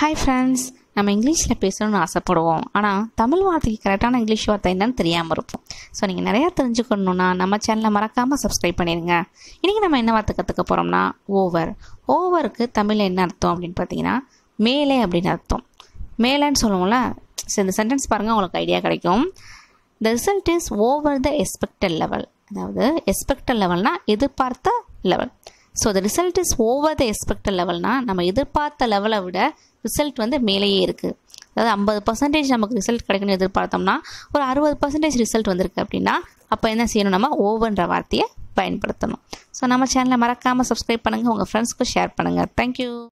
hi friends நம்ம இங்கிலீஷில் பேசணும்னு ஆசைப்படுவோம் ஆனால் தமிழ் வார்த்தைக்கு கரெக்டான இங்கிலீஷ் வார்த்தை என்னன்னு தெரியாமல் இருப்போம் ஸோ நீங்கள் நிறையா தெரிஞ்சுக்கணுன்னா நம்ம சேனலை மறக்காமல் சப்ஸ்கிரைப் பண்ணிடுங்க இன்றைக்கி நம்ம என்ன வார்த்தை கற்றுக்க போகிறோம்னா ஓவர் ஓவருக்கு தமிழில் என்ன அர்த்தம் அப்படின்னு பார்த்தீங்கன்னா மேலே அப்படின்னு அர்த்தம் மேலேன்னு சொல்லுவோம்ல ஸோ இந்த சென்டென்ஸ் பாருங்கள் உங்களுக்கு ஐடியா கிடைக்கும் the result is over the expected level அதாவது எக்ஸ்பெக்டட் லெவல்னால் எதிர்பார்த்த level so the result is over the expect லெவல்னால் நம்ம எதிர்பார்த்த லெவலை விட ரிசல்ட் வந்து மேலேயே இருக்குது அதாவது ஐம்பது பர்சன்டேஜ் நமக்கு ரிசல்ட் கிடைக்கணும்னு எதிர்பார்த்தோம்னா ஒரு அறுபது பர்சன்டேஜ் ரிசல்ட் வந்திருக்கு அப்படின்னா அப்போ என்ன செய்யணும் நம்ம ஓவன்ற வார்த்தையை பயன்படுத்தணும் ஸோ நம்ம சேனலை மறக்காமல் சப்ஸ்கிரைப் பண்ணுங்கள் உங்கள் ஃப்ரெண்ட்ஸ்க்கு ஷேர் பண்ணுங்கள் தேங்க்யூ